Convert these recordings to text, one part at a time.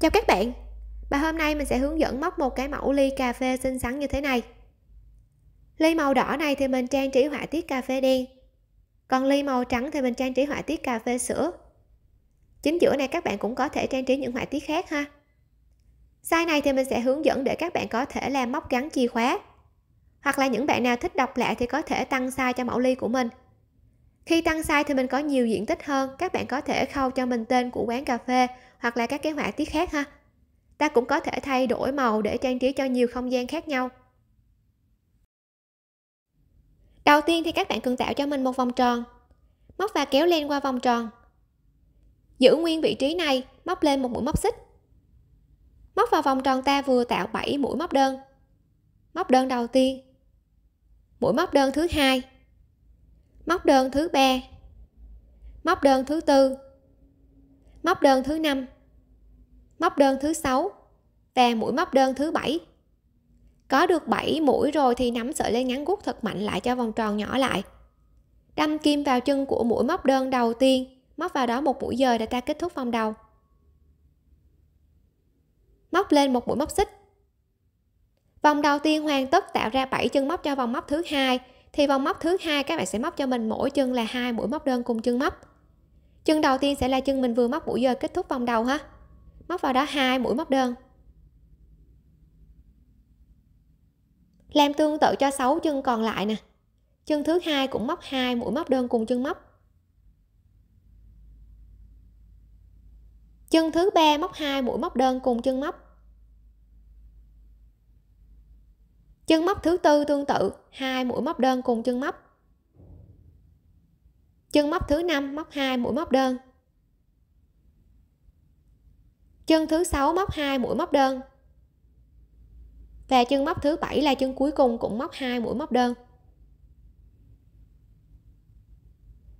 Chào các bạn Và hôm nay mình sẽ hướng dẫn móc một cái mẫu ly cà phê xinh xắn như thế này Ly màu đỏ này thì mình trang trí họa tiết cà phê đen Còn ly màu trắng thì mình trang trí họa tiết cà phê sữa Chính giữa này các bạn cũng có thể trang trí những họa tiết khác ha Size này thì mình sẽ hướng dẫn để các bạn có thể làm móc gắn chìa khóa Hoặc là những bạn nào thích đọc lạ thì có thể tăng size cho mẫu ly của mình khi tăng size thì mình có nhiều diện tích hơn các bạn có thể khâu cho mình tên của quán cà phê hoặc là các cái họa tiết khác ha ta cũng có thể thay đổi màu để trang trí cho nhiều không gian khác nhau đầu tiên thì các bạn cần tạo cho mình một vòng tròn móc và kéo len qua vòng tròn giữ nguyên vị trí này móc lên một mũi móc xích móc vào vòng tròn ta vừa tạo 7 mũi móc đơn móc đơn đầu tiên mũi móc đơn thứ hai móc đơn thứ ba móc đơn thứ tư móc đơn thứ 5 móc đơn thứ 6 và mũi móc đơn thứ 7 có được 7 mũi rồi thì nắm sợi len ngắn gút thật mạnh lại cho vòng tròn nhỏ lại đâm kim vào chân của mũi móc đơn đầu tiên móc vào đó một mũi dời để ta kết thúc vòng đầu móc lên một mũi móc xích vòng đầu tiên hoàn tất tạo ra 7 chân móc cho vòng móc thứ hai thì vòng móc thứ hai các bạn sẽ móc cho mình mỗi chân là hai mũi móc đơn cùng chân móc chân đầu tiên sẽ là chân mình vừa móc mũi giờ kết thúc vòng đầu ha móc vào đó hai mũi móc đơn làm tương tự cho 6 chân còn lại nè chân thứ hai cũng móc hai mũi móc đơn cùng chân móc chân thứ ba móc hai mũi móc đơn cùng chân móc chân móc thứ tư tương tự hai mũi móc đơn cùng chân móc chân móc thứ năm móc 2 mũi móc đơn chân thứ sáu móc 2 mũi móc đơn và chân móc thứ bảy là chân cuối cùng cũng móc 2 mũi móc đơn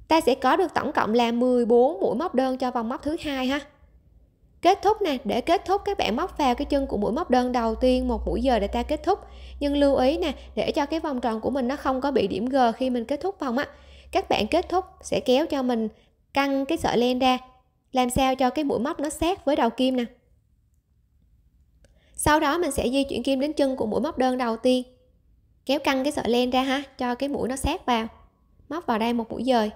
ta sẽ có được tổng cộng là 14 mũi móc đơn cho vòng móc thứ hai ha kết thúc nè để kết thúc các bạn móc vào cái chân của mũi móc đơn đầu tiên một mũi giờ để ta kết thúc nhưng lưu ý nè để cho cái vòng tròn của mình nó không có bị điểm g khi mình kết thúc vòng á các bạn kết thúc sẽ kéo cho mình căng cái sợi len ra làm sao cho cái mũi móc nó sát với đầu kim nè sau đó mình sẽ di chuyển kim đến chân của mũi móc đơn đầu tiên kéo căng cái sợi len ra ha cho cái mũi nó sát vào móc vào đây một mũi dời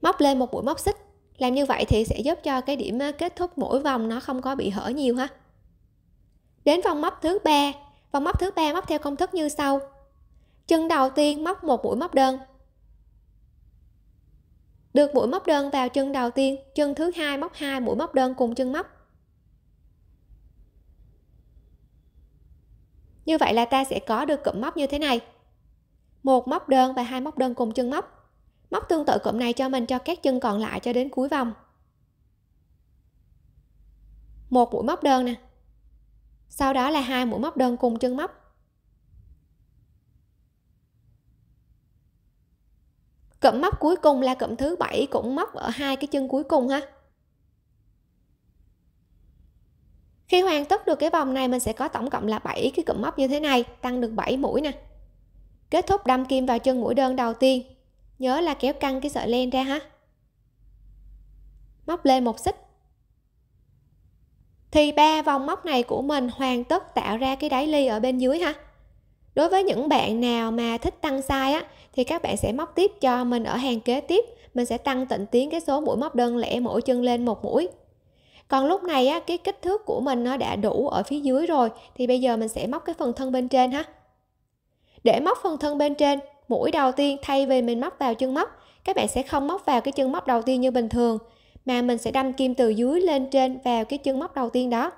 móc lên một mũi móc xích làm như vậy thì sẽ giúp cho cái điểm ờ, kết thúc mỗi vòng nó không có bị hở nhiều ha đến vòng móc thứ ba vòng móc thứ ba móc theo công thức như sau chân đầu tiên móc một mũi móc đơn được mũi móc đơn vào chân đầu tiên chân thứ hai móc hai mũi móc đơn cùng chân móc như vậy là ta sẽ có được cụm móc như thế này một móc đơn và hai móc đơn cùng chân móc móc tương tự cụm này cho mình cho các chân còn lại cho đến cuối vòng một mũi móc đơn nè sau đó là hai mũi móc đơn cùng chân móc cụm móc cuối cùng là cụm thứ bảy cũng móc ở hai cái chân cuối cùng ha khi hoàn tất được cái vòng này mình sẽ có tổng cộng là 7 cái cụm móc như thế này tăng được 7 mũi nè kết thúc đâm kim vào chân mũi đơn đầu tiên nhớ là kéo căng cái sợi len ra ha móc lên một xích thì ba vòng móc này của mình hoàn tất tạo ra cái đáy ly ở bên dưới ha đối với những bạn nào mà thích tăng size á thì các bạn sẽ móc tiếp cho mình ở hàng kế tiếp mình sẽ tăng tịnh tiến cái số mũi móc đơn lẻ mỗi chân lên một mũi còn lúc này á cái kích thước của mình nó đã đủ ở phía dưới rồi thì bây giờ mình sẽ móc cái phần thân bên trên ha để móc phần thân bên trên mũi đầu tiên thay vì mình móc vào chân móc các bạn sẽ không móc vào cái chân móc đầu tiên như bình thường mà mình sẽ đâm kim từ dưới lên trên vào cái chân móc đầu tiên đó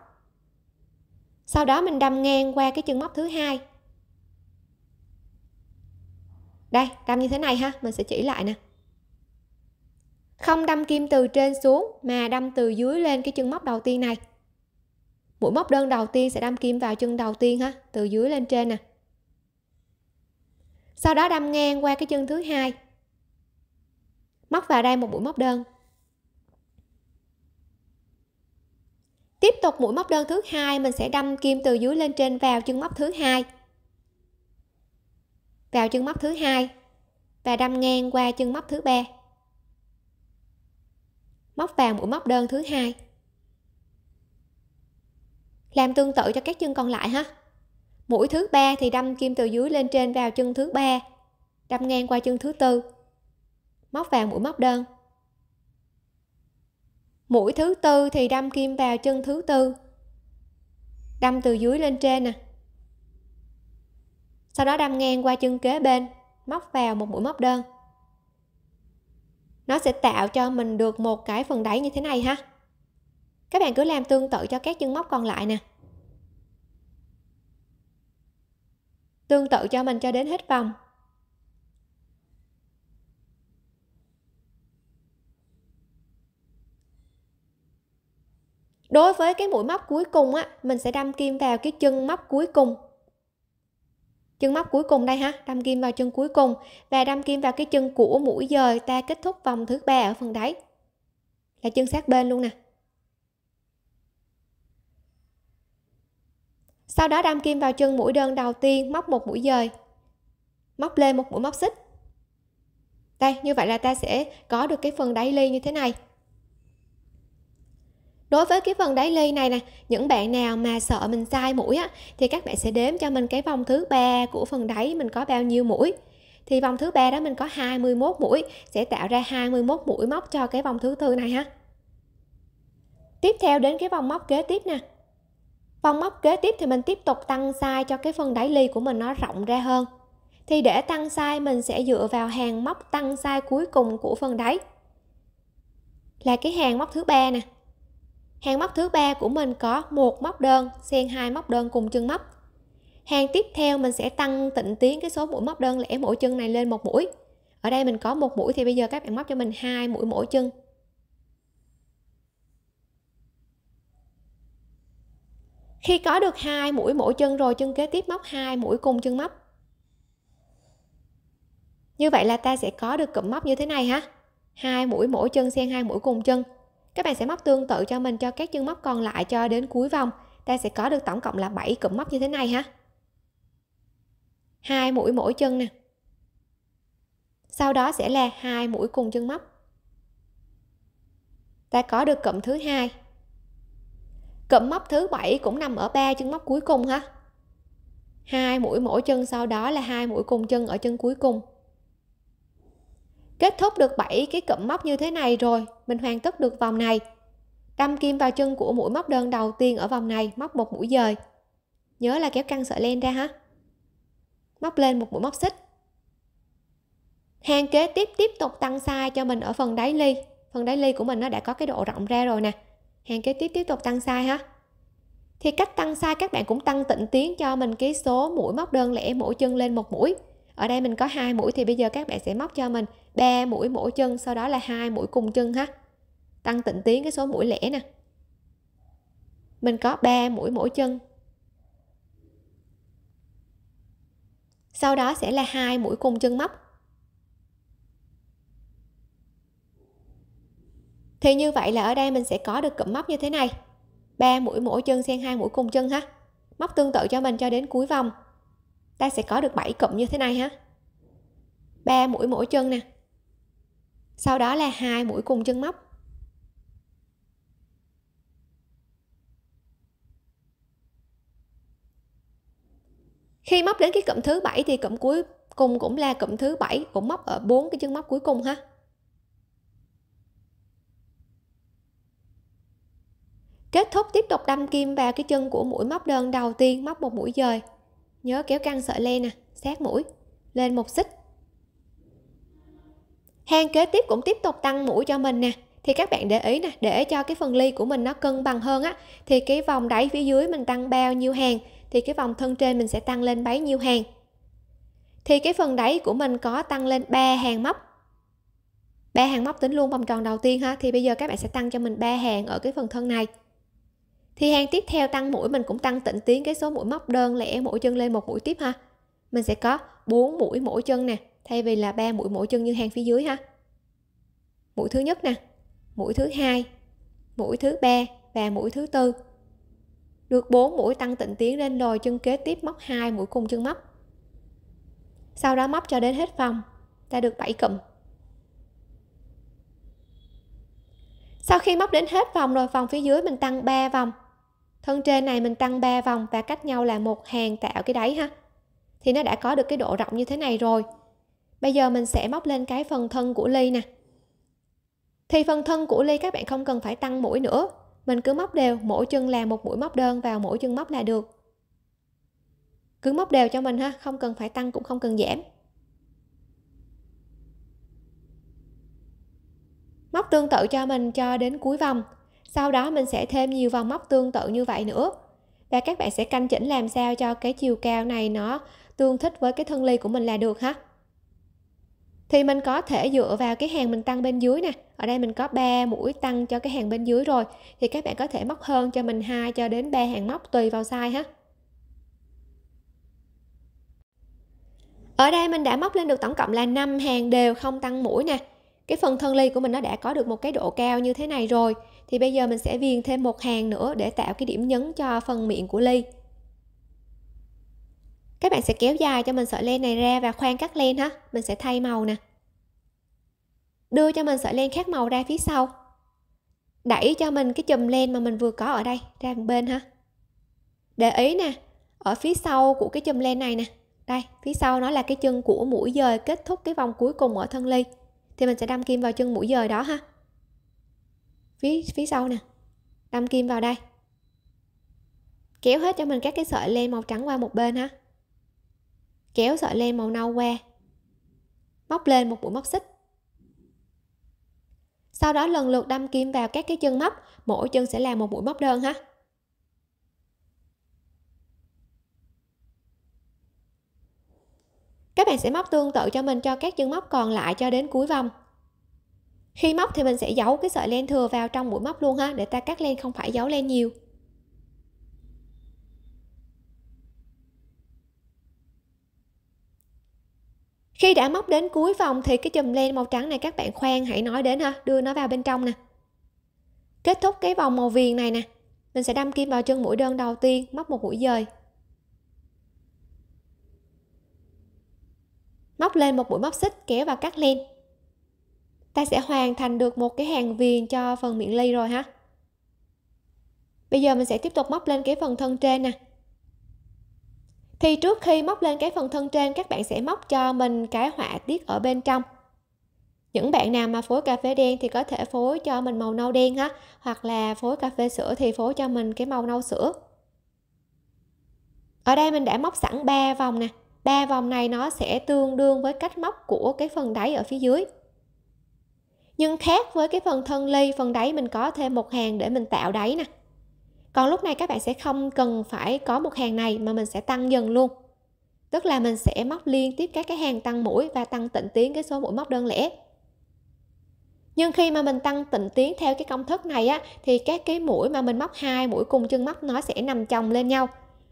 sau đó mình đâm ngang qua cái chân móc thứ hai đây đâm như thế này ha mình sẽ chỉ lại nè không đâm kim từ trên xuống mà đâm từ dưới lên cái chân móc đầu tiên này mũi móc đơn đầu tiên sẽ đâm kim vào chân đầu tiên ha từ dưới lên trên nè sau đó đâm ngang qua cái chân thứ hai móc vào đây một mũi móc đơn tiếp tục mũi móc đơn thứ hai mình sẽ đâm kim từ dưới lên trên vào chân móc thứ hai vào chân móc thứ hai và đâm ngang qua chân móc thứ ba móc vào mũi móc đơn thứ hai làm tương tự cho các chân còn lại ha mũi thứ ba thì đâm kim từ dưới lên trên vào chân thứ ba đâm ngang qua chân thứ tư móc vào mũi móc đơn mũi thứ tư thì đâm kim vào chân thứ tư đâm từ dưới lên trên nè sau đó đâm ngang qua chân kế bên móc vào một mũi móc đơn nó sẽ tạo cho mình được một cái phần đáy như thế này ha các bạn cứ làm tương tự cho các chân móc còn lại nè tương tự cho mình cho đến hết vòng đối với cái mũi móc cuối cùng á mình sẽ đâm kim vào cái chân móc cuối cùng chân móc cuối cùng đây ha đâm kim vào chân cuối cùng và đâm kim vào cái chân của mũi dời ta kết thúc vòng thứ ba ở phần đáy là chân sát bên luôn nè sau đó đâm kim vào chân mũi đơn đầu tiên móc một mũi dời móc lên một mũi móc xích đây như vậy là ta sẽ có được cái phần đáy ly như thế này đối với cái phần đáy ly này nè những bạn nào mà sợ mình sai mũi á thì các bạn sẽ đếm cho mình cái vòng thứ ba của phần đáy mình có bao nhiêu mũi thì vòng thứ ba đó mình có 21 mũi sẽ tạo ra 21 mũi móc cho cái vòng thứ tư này ha tiếp theo đến cái vòng móc kế tiếp nè vòng móc kế tiếp thì mình tiếp tục tăng size cho cái phần đáy ly của mình nó rộng ra hơn thì để tăng size mình sẽ dựa vào hàng móc tăng size cuối cùng của phần đáy là cái hàng móc thứ ba nè hàng móc thứ ba của mình có một móc đơn xen hai móc đơn cùng chân móc hàng tiếp theo mình sẽ tăng tịnh tiến cái số mũi móc đơn lẻ mỗi chân này lên một mũi ở đây mình có một mũi thì bây giờ các bạn móc cho mình hai mũi mỗi chân khi có được hai mũi mỗi chân rồi chân kế tiếp móc hai mũi cùng chân móc như vậy là ta sẽ có được cụm móc như thế này ha hai mũi mỗi chân xen hai mũi cùng chân các bạn sẽ móc tương tự cho mình cho các chân móc còn lại cho đến cuối vòng ta sẽ có được tổng cộng là 7 cụm móc như thế này ha hai mũi mỗi chân nè sau đó sẽ là hai mũi cùng chân móc ta có được cụm thứ hai cụm móc thứ bảy cũng nằm ở ba chân móc cuối cùng ha hai mũi mỗi chân sau đó là hai mũi cùng chân ở chân cuối cùng kết thúc được 7 cái cụm móc như thế này rồi mình hoàn tất được vòng này đâm kim vào chân của mũi móc đơn đầu tiên ở vòng này móc một mũi dời nhớ là kéo căng sợi len ra ha móc lên một mũi móc xích hàng kế tiếp tiếp tục tăng size cho mình ở phần đáy ly phần đáy ly của mình nó đã có cái độ rộng ra rồi nè hàng kế tiếp tiếp tục tăng size ha thì cách tăng size các bạn cũng tăng tịnh tiến cho mình cái số mũi móc đơn lẻ mỗi chân lên một mũi ở đây mình có hai mũi thì bây giờ các bạn sẽ móc cho mình ba mũi mỗi chân sau đó là hai mũi cùng chân ha tăng tịnh tiến cái số mũi lẻ nè mình có ba mũi mỗi chân sau đó sẽ là hai mũi cùng chân móc thì như vậy là ở đây mình sẽ có được cụm móc như thế này ba mũi mỗi chân xen hai mũi cùng chân ha móc tương tự cho mình cho đến cuối vòng ta sẽ có được 7 cụm như thế này ha 3 mũi mỗi chân nè sau đó là hai mũi cùng chân móc khi móc đến cái cụm thứ bảy thì cụm cuối cùng cũng là cụm thứ bảy cũng móc ở bốn cái chân móc cuối cùng ha kết thúc tiếp tục đâm kim vào cái chân của mũi móc đơn đầu tiên móc một mũi dời nhớ kéo căng sợi len nè sát mũi lên một xích hang kế tiếp cũng tiếp tục tăng mũi cho mình nè thì các bạn để ý nè để cho cái phần ly của mình nó cân bằng hơn á thì cái vòng đáy phía dưới mình tăng bao nhiêu hàng thì cái vòng thân trên mình sẽ tăng lên bấy nhiêu hàng thì cái phần đáy của mình có tăng lên 3 hàng móc ba hàng móc tính luôn vòng tròn đầu tiên ha thì bây giờ các bạn sẽ tăng cho mình ba hàng ở cái phần thân này thì hàng tiếp theo tăng mũi mình cũng tăng tịnh tiến cái số mũi móc đơn lẻ mỗi chân lên một mũi tiếp ha mình sẽ có 4 mũi mỗi chân nè thay vì là ba mũi mỗi chân như hàng phía dưới ha mũi thứ nhất nè mũi thứ hai mũi thứ ba và mũi thứ tư được 4 mũi tăng tịnh tiến lên rồi chân kế tiếp móc hai mũi cùng chân móc sau đó móc cho đến hết vòng ta được 7 cụm sau khi móc đến hết vòng rồi vòng phía dưới mình tăng 3 vòng thân trên này mình tăng 3 vòng và cách nhau là một hàng tạo cái đáy ha thì nó đã có được cái độ rộng như thế này rồi bây giờ mình sẽ móc lên cái phần thân của ly nè thì phần thân của ly các bạn không cần phải tăng mũi nữa mình cứ móc đều mỗi chân là một mũi móc đơn vào mỗi chân móc là được cứ móc đều cho mình ha không cần phải tăng cũng không cần giảm móc tương tự cho mình cho đến cuối vòng sau đó mình sẽ thêm nhiều vòng móc tương tự như vậy nữa và các bạn sẽ canh chỉnh làm sao cho cái chiều cao này nó tương thích với cái thân ly của mình là được ha thì mình có thể dựa vào cái hàng mình tăng bên dưới nè ở đây mình có 3 mũi tăng cho cái hàng bên dưới rồi thì các bạn có thể móc hơn cho mình hai cho đến 3 hàng móc tùy vào size ha ở đây mình đã móc lên được tổng cộng là 5 hàng đều không tăng mũi nè cái phần thân ly của mình nó đã có được một cái độ cao như thế này rồi thì bây giờ mình sẽ viền thêm một hàng nữa để tạo cái điểm nhấn cho phần miệng của ly các bạn sẽ kéo dài cho mình sợi len này ra và khoan cắt len ha mình sẽ thay màu nè đưa cho mình sợi len khác màu ra phía sau đẩy cho mình cái chùm len mà mình vừa có ở đây ra một bên ha để ý nè ở phía sau của cái chùm len này nè đây phía sau nó là cái chân của mũi dời kết thúc cái vòng cuối cùng ở thân ly thì mình sẽ đâm kim vào chân mũi dời đó ha phía phía sau nè đâm kim vào đây kéo hết cho mình các cái sợi len màu trắng qua một bên ha kéo sợi len màu nâu qua móc lên một mũi móc xích sau đó lần lượt đâm kim vào các cái chân móc mỗi chân sẽ là một mũi móc đơn ha các bạn sẽ móc tương tự cho mình cho các chân móc còn lại cho đến cuối vòng khi móc thì mình sẽ giấu cái sợi len thừa vào trong mũi móc luôn ha để ta cắt len không phải giấu len nhiều khi đã móc đến cuối vòng thì cái chùm len màu trắng này các bạn khoan hãy nói đến ha đưa nó vào bên trong nè kết thúc cái vòng màu viền này nè mình sẽ đâm kim vào chân mũi đơn đầu tiên móc một mũi dời móc lên một mũi móc xích kéo vào cắt len ta sẽ hoàn thành được một cái hàng viền cho phần miệng ly rồi ha bây giờ mình sẽ tiếp tục móc lên cái phần thân trên nè thì trước khi móc lên cái phần thân trên các bạn sẽ móc cho mình cái họa tiết ở bên trong những bạn nào mà phối cà phê đen thì có thể phối cho mình màu nâu đen ha hoặc là phối cà phê sữa thì phối cho mình cái màu nâu sữa ở đây mình đã móc sẵn 3 vòng nè ba vòng này nó sẽ tương đương với cách móc của cái phần đáy ở phía dưới nhưng khác với cái phần thân ly phần đáy mình có thêm một hàng để mình tạo đáy nè còn lúc này các bạn sẽ không cần phải có một hàng này mà mình sẽ tăng dần luôn tức là mình sẽ móc liên tiếp các cái hàng tăng mũi và tăng tịnh tiến cái số mũi móc đơn lẻ nhưng khi mà mình tăng tịnh tiến theo cái công thức này á thì các cái mũi mà mình móc hai mũi cùng chân móc nó sẽ nằm chồng lên nhau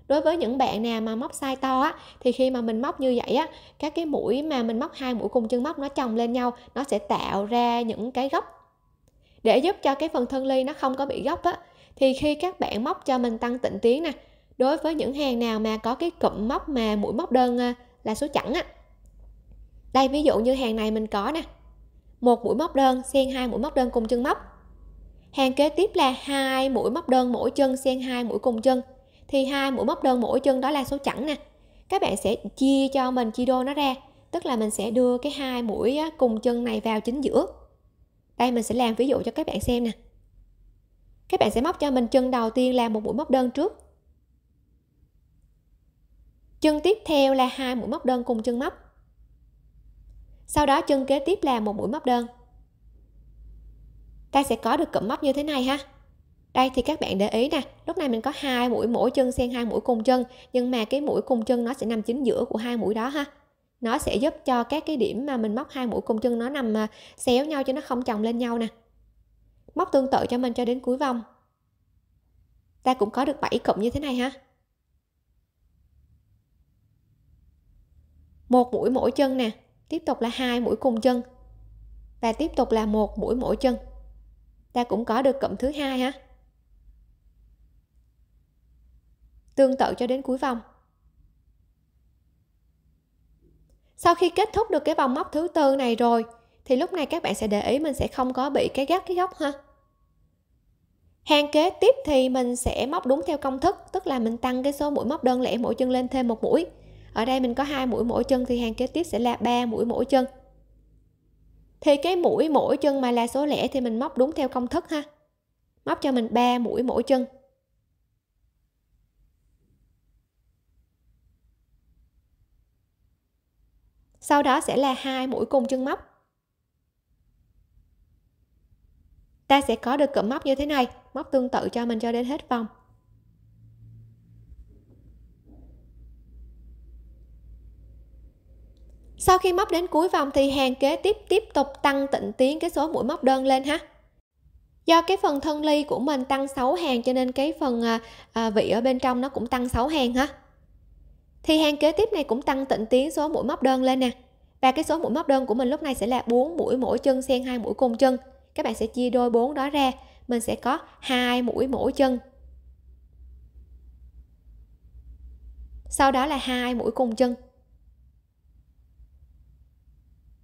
đối với những bạn nào mà móc sai to á thì khi mà mình móc như vậy á các cái mũi mà mình móc hai mũi cùng chân móc nó chồng lên nhau nó sẽ tạo ra những cái góc để giúp cho cái phần thân ly nó không có bị góc á thì khi các bạn móc cho mình tăng tịnh tiến nè đối với những hàng nào mà có cái cụm móc mà mũi móc đơn ờ, là số chẵn á đây ví dụ như hàng này mình có nè một mũi móc đơn xen hai mũi móc đơn cùng chân móc hàng kế tiếp là hai mũi móc đơn mỗi chân xen hai mũi cùng chân thì hai mũi móc đơn mỗi chân đó là số chẵn nè các bạn sẽ chia cho mình chia đôi nó ra tức là mình sẽ đưa cái hai mũi cùng chân này vào chính giữa đây mình sẽ làm ví dụ cho các bạn xem nè các bạn sẽ móc cho mình chân đầu tiên là một mũi móc đơn trước chân tiếp theo là hai mũi móc đơn cùng chân móc sau đó chân kế tiếp là một mũi móc đơn ta sẽ có được cụm móc như thế này ha đây thì các bạn để ý nè lúc này mình có hai mũi mỗi chân xen hai mũi cùng chân nhưng mà cái mũi cùng chân nó sẽ nằm chính giữa của hai mũi đó ha nó sẽ giúp cho các cái điểm mà mình móc hai mũi cùng chân nó nằm à, xéo nhau cho nó không chồng lên nhau nè móc tương tự cho mình cho đến cuối vòng ta cũng có được 7 cụm như thế này ha một mũi mỗi chân nè tiếp tục là hai mũi cùng chân và tiếp tục là một mũi mỗi chân ta cũng có được cụm thứ hai ha tương tự cho đến cuối vòng sau khi kết thúc được cái vòng móc thứ tư này rồi thì lúc này các bạn sẽ để ý mình sẽ không có bị cái góc cái góc ha hàng kế tiếp thì mình sẽ móc đúng theo công thức tức là mình tăng cái số mũi móc đơn lẻ mỗi chân lên thêm một mũi ở đây mình có hai mũi mỗi chân thì hàng kế tiếp sẽ là ba mũi mỗi chân thì cái mũi mỗi chân mà là số lẻ thì mình móc đúng theo công thức ha móc cho mình 3 mũi mỗi chân sau đó sẽ là hai mũi cùng chân móc ta sẽ có được cụm móc như thế này móc tương tự cho mình cho đến hết vòng sau khi móc đến cuối vòng thì hàng kế tiếp tiếp tục tăng tịnh tiến cái số mũi móc đơn lên ha do cái phần thân ly của mình tăng 6 hàng cho nên cái phần à, à, vị ở bên trong nó cũng tăng 6 hàng ha thì hàng kế tiếp này cũng tăng tịnh tiến số mũi móc đơn lên nè và cái số mũi móc đơn của mình lúc này sẽ là 4 mũi mỗi chân xen hai mũi cùng chân các bạn sẽ chia đôi 4 đó ra mình sẽ có hai mũi mỗi chân sau đó là hai mũi cùng chân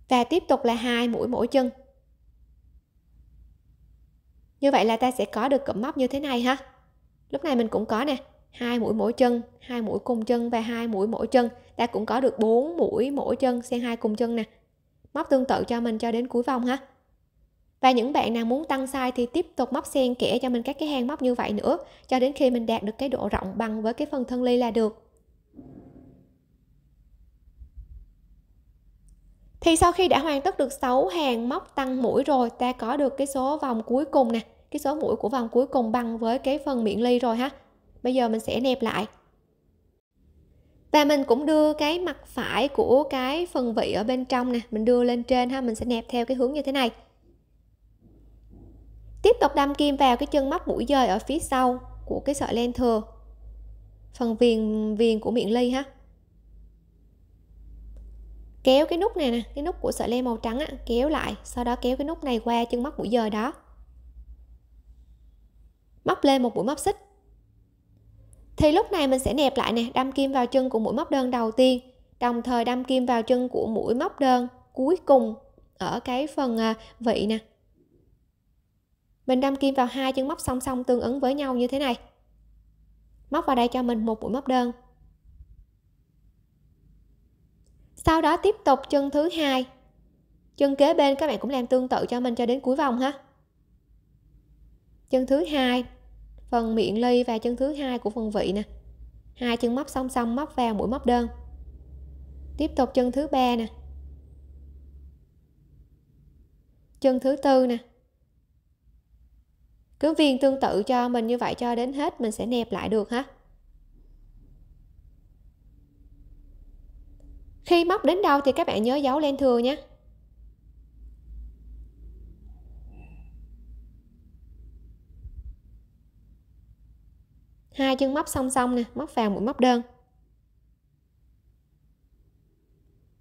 và tiếp tục là hai mũi mỗi chân như vậy là ta sẽ có được cụm móc như thế này ha lúc này mình cũng có nè hai mũi mỗi chân hai mũi cùng chân và hai mũi mỗi chân ta cũng có được 4 mũi mỗi chân xen hai cùng chân nè móc tương tự cho mình cho đến cuối vòng ha và những bạn nào muốn tăng size thì tiếp tục móc xen kẽ cho mình các cái hàng móc như vậy nữa cho đến khi mình đạt được cái độ rộng bằng với cái phần thân ly là được thì sau khi đã hoàn tất được 6 hàng móc tăng mũi rồi ta có được cái số vòng cuối cùng nè cái số mũi của vòng cuối cùng bằng với cái phần miệng ly rồi ha bây giờ mình sẽ nẹp lại và mình cũng đưa cái mặt phải của cái phần vị ở bên trong nè mình đưa lên trên ha mình sẽ nẹp theo cái hướng như thế này tiếp tục đâm kim vào cái chân móc mũi dời ở phía sau của cái sợi len thừa phần viền viền của miệng ly ha kéo cái nút này nè cái nút của sợi len màu trắng á, kéo lại sau đó kéo cái nút này qua chân mắt mũi dời đó móc lên một mũi móc xích thì lúc này mình sẽ nẹp lại nè đâm kim vào chân của mũi móc đơn đầu tiên đồng thời đâm kim vào chân của mũi móc đơn cuối cùng ở cái phần à, vị nè mình đâm kim vào hai chân móc song song tương ứng với nhau như thế này móc vào đây cho mình một mũi móc đơn sau đó tiếp tục chân thứ hai chân kế bên các bạn cũng làm tương tự cho mình cho đến cuối vòng ha chân thứ hai phần miệng ly và chân thứ hai của phần vị nè hai chân móc song song móc vào mũi móc đơn tiếp tục chân thứ ba nè chân thứ tư nè cứ viên tương tự cho mình như vậy cho đến hết mình sẽ nẹp lại được ha khi móc đến đâu thì các bạn nhớ dấu len thừa nhé hai chân móc song song nè móc vàng mũi móc đơn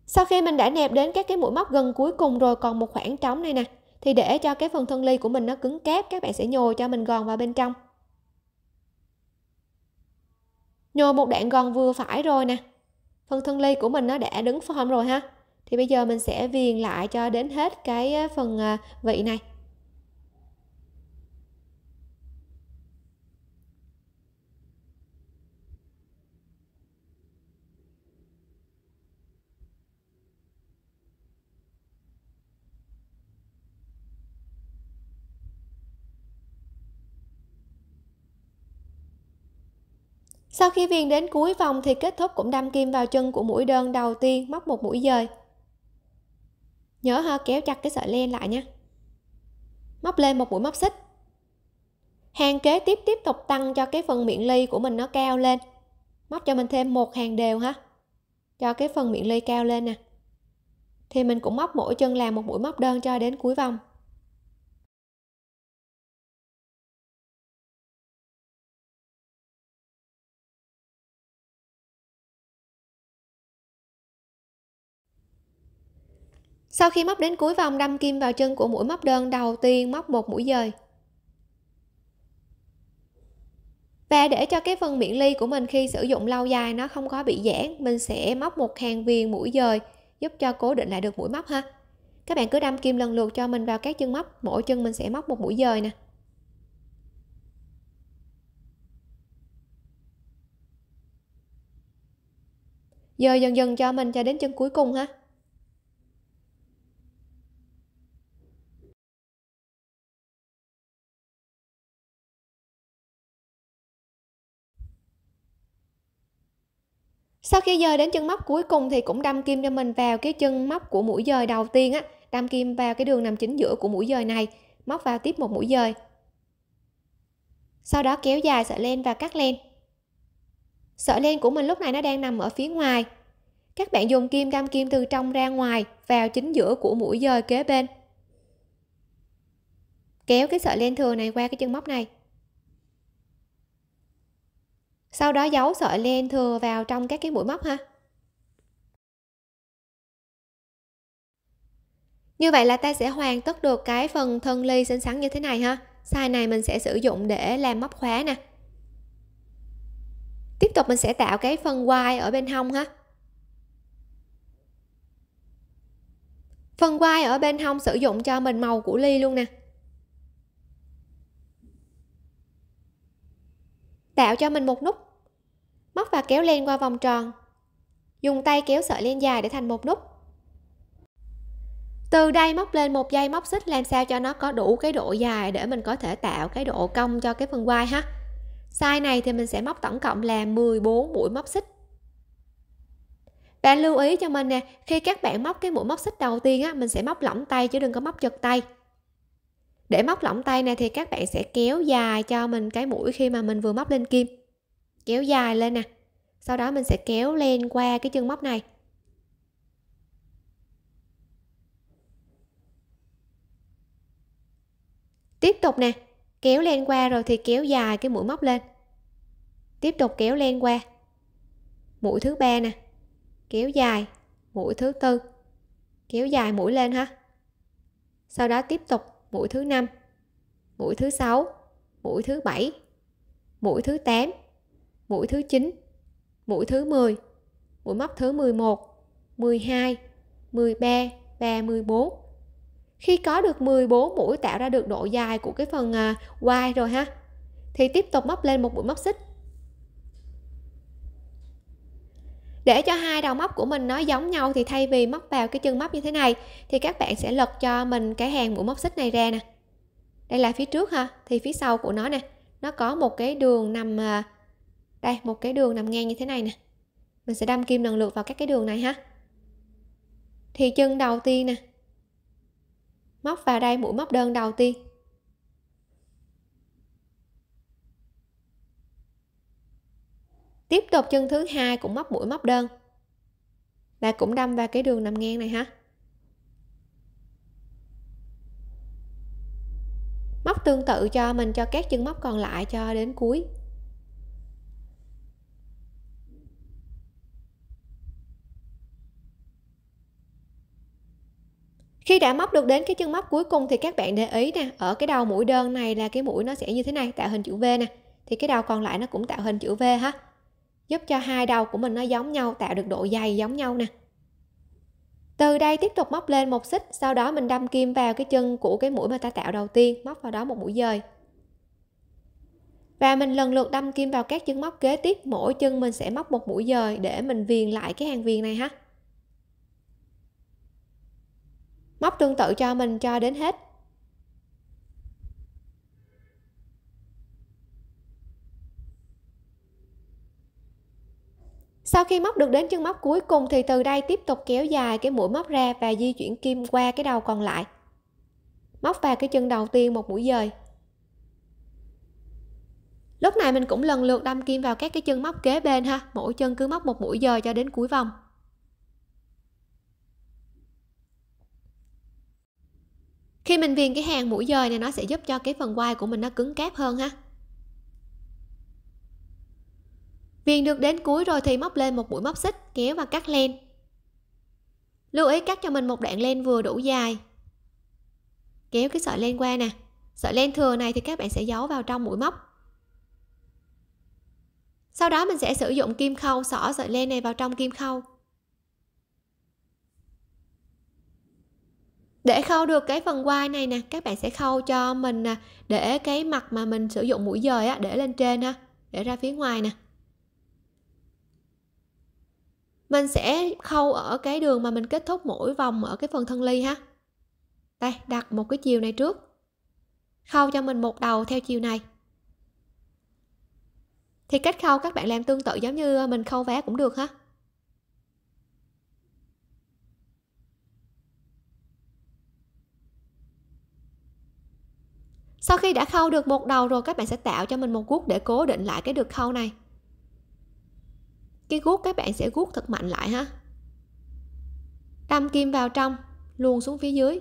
sau khi mình đã nẹp đến các cái mũi móc gần cuối cùng rồi còn một khoảng trống này nè thì để cho cái phần thân ly của mình nó cứng cáp các bạn sẽ nhồi cho mình gòn vào bên trong nhồi một đoạn gòn vừa phải rồi nè phần thân ly của mình nó đã đứng form rồi ha thì bây giờ mình sẽ viền lại cho đến hết cái ờ, phần ờ, vị này Sau khi viền đến cuối vòng thì kết thúc cũng đâm kim vào chân của mũi đơn đầu tiên móc một mũi dời. Nhớ ha kéo chặt cái sợi len lại nha. Móc lên một mũi móc xích. Hàng kế tiếp tiếp tục tăng cho cái phần miệng ly của mình nó cao lên. Móc cho mình thêm một hàng đều ha. Cho cái phần miệng ly cao lên nè. Thì mình cũng móc mỗi chân làm một mũi móc đơn cho đến cuối vòng. Sau khi móc đến cuối vòng đâm kim vào chân của mũi móc đơn đầu tiên móc một mũi dời. Và để cho cái phần miệng ly của mình khi sử dụng lâu dài nó không có bị giãn, mình sẽ móc một hàng viền mũi dời giúp cho cố định lại được mũi móc ha. Các bạn cứ đâm kim lần lượt cho mình vào các chân móc, mỗi chân mình sẽ móc một mũi dời nè. Dời dần dần cho mình cho đến chân cuối cùng ha. sau khi dời đến chân móc cuối cùng thì cũng đâm kim cho mình vào cái chân móc của mũi dời đầu tiên á đâm kim vào cái đường nằm chính giữa của mũi dời này móc vào tiếp một mũi dời sau đó kéo dài sợi len và cắt len sợi len của mình lúc này nó đang nằm ở phía ngoài các bạn dùng kim đâm kim từ trong ra ngoài vào chính giữa của mũi dời kế bên kéo cái sợi len thừa này qua cái chân móc này sau đó giấu sợi len thừa vào trong các cái mũi móc ha như vậy là ta sẽ hoàn tất được cái phần thân ly xinh xắn như thế này ha size này mình sẽ sử dụng để làm móc khóa nè tiếp tục mình sẽ tạo cái phần quai ở bên hông ha phần quai ở bên hông sử dụng cho mình màu của ly luôn nè tạo cho mình một nút móc và kéo len qua vòng tròn dùng tay kéo sợi len dài để thành một nút từ đây móc lên một dây móc xích làm sao cho nó có đủ cái độ dài để mình có thể tạo cái độ cong cho cái phần quai ha size này thì mình sẽ móc tổng cộng là 14 mũi móc xích bạn lưu ý cho mình nè khi các bạn móc cái mũi móc xích đầu tiên á mình sẽ móc lỏng tay chứ đừng có móc chật tay để móc lỏng tay này thì các bạn sẽ kéo dài cho mình cái mũi khi mà mình vừa móc lên kim kéo dài lên nè sau đó mình sẽ kéo lên qua cái chân móc này tiếp tục nè kéo lên qua rồi thì kéo dài cái mũi móc lên tiếp tục kéo lên qua mũi thứ ba nè kéo dài mũi thứ tư kéo dài mũi lên ha sau đó tiếp tục mũi thứ năm mũi thứ sáu mũi thứ bảy mũi thứ 8 mũi thứ 9 mũi thứ 10 mũi móc thứ 11 12 13 và 14 khi có được 14 mũi tạo ra được độ dài của cái phần quai à, rồi ha thì tiếp tục móc lên một mũi móc xích để cho hai đầu móc của mình nó giống nhau thì thay vì móc vào cái chân móc như thế này thì các bạn sẽ lật cho mình cái hàng mũi móc xích này ra nè đây là phía trước ha thì phía sau của nó nè nó có một cái đường nằm à, đây một cái đường nằm ngang như thế này nè mình sẽ đâm kim lần lượt vào các cái đường này ha thì chân đầu tiên nè móc vào đây mũi móc đơn đầu tiên tiếp tục chân thứ hai cũng móc mũi móc đơn là cũng đâm vào cái đường nằm ngang này ha móc tương tự cho mình cho các chân móc còn lại cho đến cuối khi đã móc được đến cái chân móc cuối cùng thì các bạn để ý nè ở cái đầu mũi đơn này là cái mũi nó sẽ như thế này tạo hình chữ V nè thì cái đầu còn lại nó cũng tạo hình chữ V ha giúp cho hai đầu của mình nó giống nhau tạo được độ dày giống nhau nè từ đây tiếp tục móc lên một xích sau đó mình đâm kim vào cái chân của cái mũi mà ta tạo đầu tiên móc vào đó một mũi dời và mình lần lượt đâm kim vào các chân móc kế tiếp mỗi chân mình sẽ móc một mũi dời để mình viền lại cái hàng viền này ha móc tương tự cho mình cho đến hết sau khi móc được đến chân móc cuối cùng thì từ đây tiếp tục kéo dài cái mũi móc ra và di chuyển kim qua cái đầu còn lại móc vào cái chân đầu tiên một mũi dời lúc này mình cũng lần lượt đâm kim vào các cái chân móc kế bên ha mỗi chân cứ móc một mũi dời cho đến cuối vòng khi mình viền cái hàng mũi dời này nó sẽ giúp cho cái phần quai của mình nó cứng cáp hơn ha Viền được đến cuối rồi thì móc lên một mũi móc xích, kéo và cắt len. Lưu ý cắt cho mình một đoạn len vừa đủ dài. Kéo cái sợi len qua nè. Sợi len thừa này thì các bạn sẽ giấu vào trong mũi móc. Sau đó mình sẽ sử dụng kim khâu xỏ sợi len này vào trong kim khâu. Để khâu được cái phần quai này nè, các bạn sẽ khâu cho mình à, để cái mặt mà mình sử dụng mũi dời á, để lên trên ha, để ra phía ngoài nè mình sẽ khâu ở cái đường mà mình kết thúc mỗi vòng ở cái phần thân ly ha đây đặt một cái chiều này trước khâu cho mình một đầu theo chiều này thì cách khâu các bạn làm tương tự giống như ờ, mình khâu vá cũng được ha sau khi đã khâu được một đầu rồi các bạn sẽ tạo cho mình một guốc để cố định lại cái được khâu này cái guốc các bạn sẽ guốc thật mạnh lại ha đâm kim vào trong luôn xuống phía dưới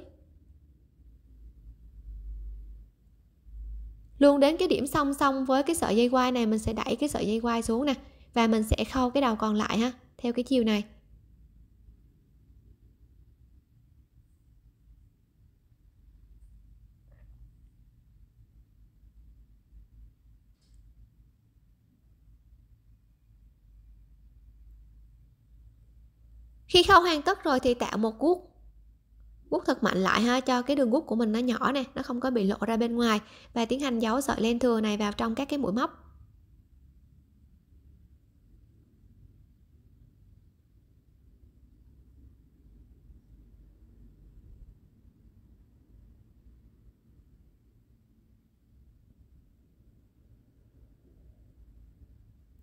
luôn đến cái điểm song song với cái sợi dây quai này mình sẽ đẩy cái sợi dây quai xuống nè và mình sẽ khâu cái đầu còn lại ha theo cái chiều này khi khâu hoàn tất rồi thì tạo một guốc guốc thật mạnh lại ha cho cái đường guốc của mình nó nhỏ nè nó không có bị lộ ra bên ngoài và tiến hành giấu sợi len thừa này vào trong các cái mũi móc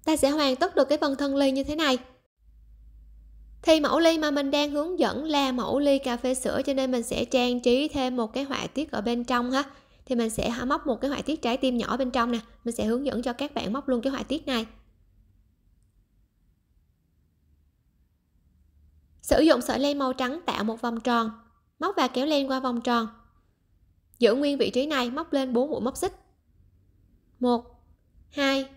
ta sẽ hoàn tất được cái phần thân ly như thế này thì mẫu ly mà mình đang hướng dẫn là mẫu ly cà phê sữa cho nên mình sẽ trang trí thêm một cái họa tiết ở bên trong ha thì mình sẽ móc một cái họa tiết trái tim nhỏ bên trong nè mình sẽ hướng dẫn cho các bạn móc luôn cái họa tiết này sử dụng sợi len màu trắng tạo một vòng tròn móc và kéo len qua vòng tròn giữ nguyên vị trí này móc lên 4 mũi móc xích 1 2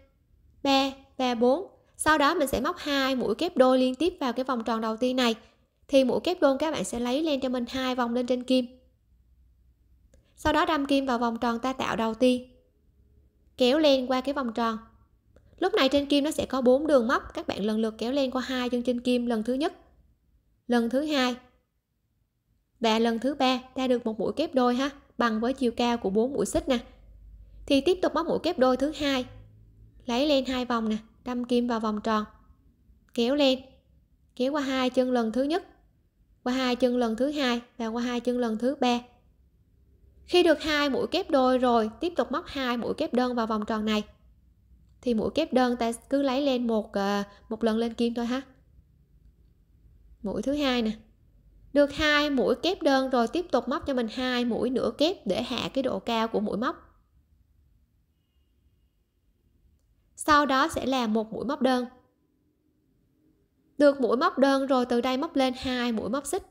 3 và 4 sau đó mình sẽ móc hai mũi kép đôi liên tiếp vào cái vòng tròn đầu tiên này thì mũi kép đôi các bạn sẽ lấy lên cho mình hai vòng lên trên kim sau đó đâm kim vào vòng tròn ta tạo đầu tiên kéo lên qua cái vòng tròn lúc này trên kim nó sẽ có bốn đường móc các bạn lần lượt kéo lên qua hai chân trên kim lần thứ nhất lần thứ hai và lần thứ ba ta được một mũi kép đôi ha bằng với chiều cao của bốn mũi xích nè thì tiếp tục móc mũi kép đôi thứ hai lấy lên hai vòng nè đâm kim vào vòng tròn kéo lên kéo qua hai chân lần thứ nhất qua hai chân lần thứ hai và qua hai chân lần thứ ba khi được hai mũi kép đôi rồi tiếp tục móc hai mũi kép đơn vào vòng tròn này thì mũi kép đơn ta cứ lấy lên một ờ, một lần lên kim thôi ha mũi thứ hai nè được hai mũi kép đơn rồi tiếp tục móc cho mình hai mũi nửa kép để hạ cái độ cao của mũi móc sau đó sẽ là một mũi móc đơn được mũi móc đơn rồi từ đây móc lên hai mũi móc xích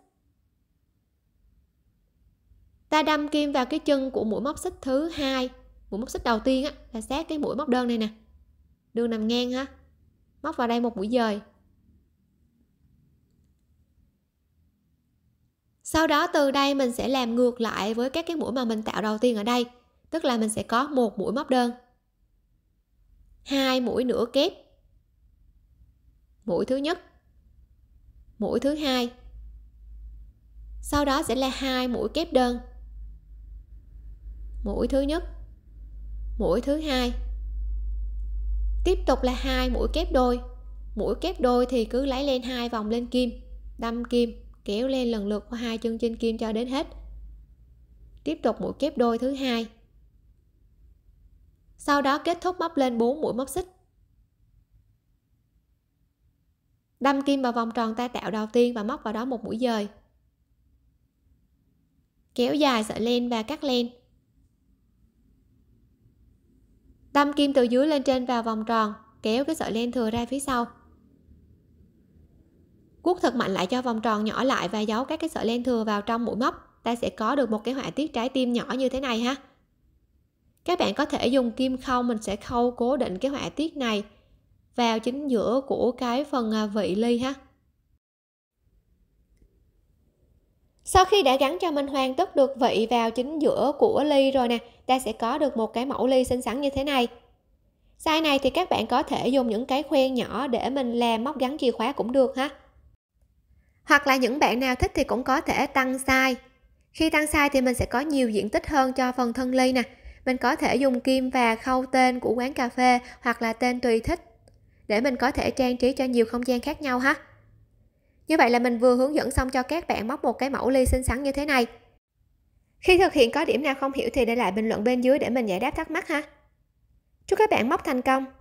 ta đâm kim vào cái chân của mũi móc xích thứ hai mũi móc xích đầu tiên á, là sát cái mũi móc đơn này nè đường nằm ngang ha móc vào đây một mũi dời sau đó từ đây mình sẽ làm ngược lại với các cái mũi mà mình tạo đầu tiên ở đây tức là mình sẽ có một mũi móc đơn hai mũi nửa kép mũi thứ nhất mũi thứ hai sau đó sẽ là hai mũi kép đơn mũi thứ nhất mũi thứ hai tiếp tục là hai mũi kép đôi mũi kép đôi thì cứ lấy lên hai vòng lên kim đâm kim kéo lên lần lượt qua hai chân trên kim cho đến hết tiếp tục mũi kép đôi thứ hai sau đó kết thúc móc lên 4 mũi móc xích đâm kim vào vòng tròn ta tạo đầu tiên và móc vào đó một mũi dời kéo dài sợi len và cắt len đâm kim từ dưới lên trên vào vòng tròn kéo cái sợi len thừa ra phía sau cuốc thật mạnh lại cho vòng tròn nhỏ lại và giấu các cái sợi len thừa vào trong mũi móc ta sẽ có được một cái họa tiết trái tim nhỏ như thế này ha các bạn có thể dùng kim khâu mình sẽ khâu cố định cái họa tiết này vào chính giữa của cái phần à, vị ly ha sau khi đã gắn cho mình hoàn tất được vị vào chính giữa của ly rồi nè ta sẽ có được một cái mẫu ly xinh xắn như thế này size này thì các bạn có thể dùng những cái khoen nhỏ để mình làm móc gắn chìa khóa cũng được ha hoặc là những bạn nào thích thì cũng có thể tăng size khi tăng size thì mình sẽ có nhiều diện tích hơn cho phần thân ly nè mình có thể dùng kim và khâu tên của quán cà phê hoặc là tên tùy thích để mình có thể trang trí cho nhiều không gian khác nhau ha. Như vậy là mình vừa hướng dẫn xong cho các bạn móc một cái mẫu ly xinh xắn như thế này. Khi thực hiện có điểm nào không hiểu thì để lại bình luận bên dưới để mình giải đáp thắc mắc ha. Chúc các bạn móc thành công!